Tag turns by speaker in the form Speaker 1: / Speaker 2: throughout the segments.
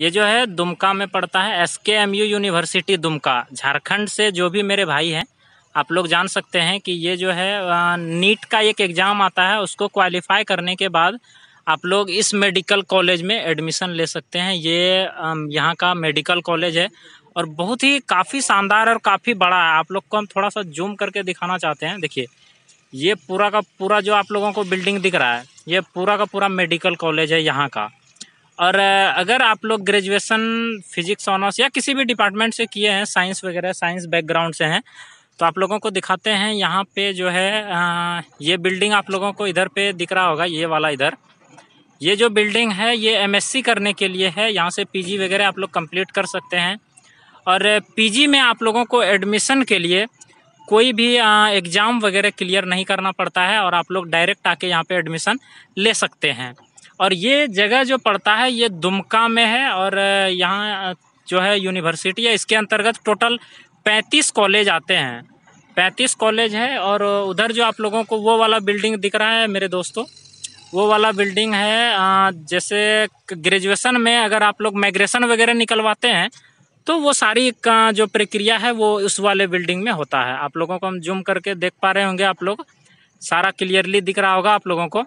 Speaker 1: ये जो है दुमका में पड़ता है S K M U university Dumka Jharkhand से जो भी मेरे भाई हैं आप लोग जान सकते हैं कि ये जो है नीट का एक एग्ज़ाम आता है उसको क्वालिफाई करने के बाद आप लोग इस मेडिकल कॉलेज में एडमिशन ले सकते हैं ये यहाँ का मेडिकल कॉलेज है और बहुत ही काफ़ी शानदार और काफ़ी बड़ा है आप लोग को हम थोड़ा सा जूम करके दिखाना चाहते हैं देखिए ये पूरा का पूरा जो आप लोगों को बिल्डिंग दिख रहा है ये पूरा का पूरा मेडिकल कॉलेज है यहाँ का और अगर आप लोग ग्रेजुएशन फिजिक्स ऑनर्स या किसी भी डिपार्टमेंट से किए हैं साइंस वगैरह साइंस बैकग्राउंड से हैं तो आप लोगों को दिखाते हैं यहाँ पे जो है आ, ये बिल्डिंग आप लोगों को इधर पे दिख रहा होगा ये वाला इधर ये जो बिल्डिंग है ये एमएससी करने के लिए है यहाँ से पीजी वगैरह आप लोग कंप्लीट कर सकते हैं और पीजी में आप लोगों को एडमिशन के लिए कोई भी एग्ज़ाम वगैरह क्लियर नहीं करना पड़ता है और आप लोग डायरेक्ट आके यहाँ पे एडमिशन ले सकते हैं और ये जगह जो पड़ता है ये दुमका में है और यहाँ जो है यूनिवर्सिटी है इसके अंतर्गत टोटल पैंतीस कॉलेज आते हैं पैंतीस कॉलेज है और उधर जो आप लोगों को वो वाला बिल्डिंग दिख रहा है मेरे दोस्तों वो वाला बिल्डिंग है जैसे ग्रेजुएशन में अगर आप लोग माइग्रेशन वगैरह निकलवाते हैं तो वो सारी का जो प्रक्रिया है वो उस वाले बिल्डिंग में होता है आप लोगों को हम जूम करके देख पा रहे होंगे आप लोग सारा क्लियरली दिख रहा होगा आप लोगों को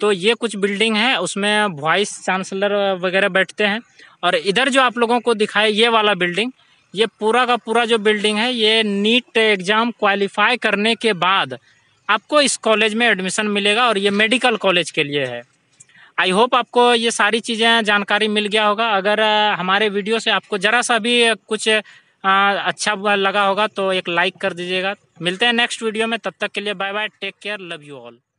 Speaker 1: तो ये कुछ बिल्डिंग है उसमें वाइस चांसलर वगैरह बैठते हैं और इधर जो आप लोगों को दिखाए ये वाला बिल्डिंग ये पूरा का पूरा जो बिल्डिंग है ये नीट एग्ज़ाम क्वालिफाई करने के बाद आपको इस कॉलेज में एडमिशन मिलेगा और ये मेडिकल कॉलेज के लिए है आई होप आपको ये सारी चीज़ें जानकारी मिल गया होगा अगर हमारे वीडियो से आपको ज़रा सा भी कुछ अच्छा लगा होगा तो एक लाइक कर दीजिएगा मिलते हैं नेक्स्ट वीडियो में तब तक के लिए bye bye take care love you all